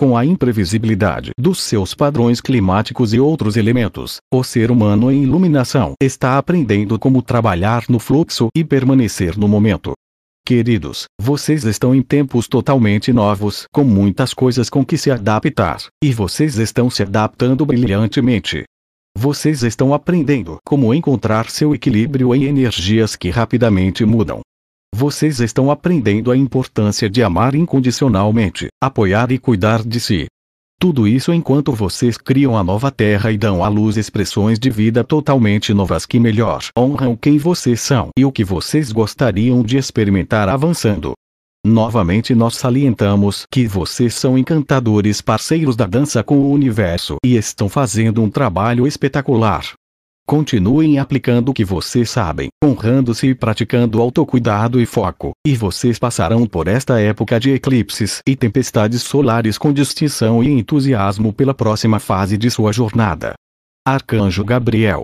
com a imprevisibilidade dos seus padrões climáticos e outros elementos, o ser humano em iluminação está aprendendo como trabalhar no fluxo e permanecer no momento. Queridos, vocês estão em tempos totalmente novos, com muitas coisas com que se adaptar, e vocês estão se adaptando brilhantemente. Vocês estão aprendendo como encontrar seu equilíbrio em energias que rapidamente mudam. Vocês estão aprendendo a importância de amar incondicionalmente, apoiar e cuidar de si. Tudo isso enquanto vocês criam a nova terra e dão à luz expressões de vida totalmente novas que melhor honram quem vocês são e o que vocês gostariam de experimentar avançando. Novamente nós salientamos que vocês são encantadores parceiros da dança com o universo e estão fazendo um trabalho espetacular, Continuem aplicando o que vocês sabem, honrando-se e praticando autocuidado e foco, e vocês passarão por esta época de eclipses e tempestades solares com distinção e entusiasmo pela próxima fase de sua jornada. Arcanjo Gabriel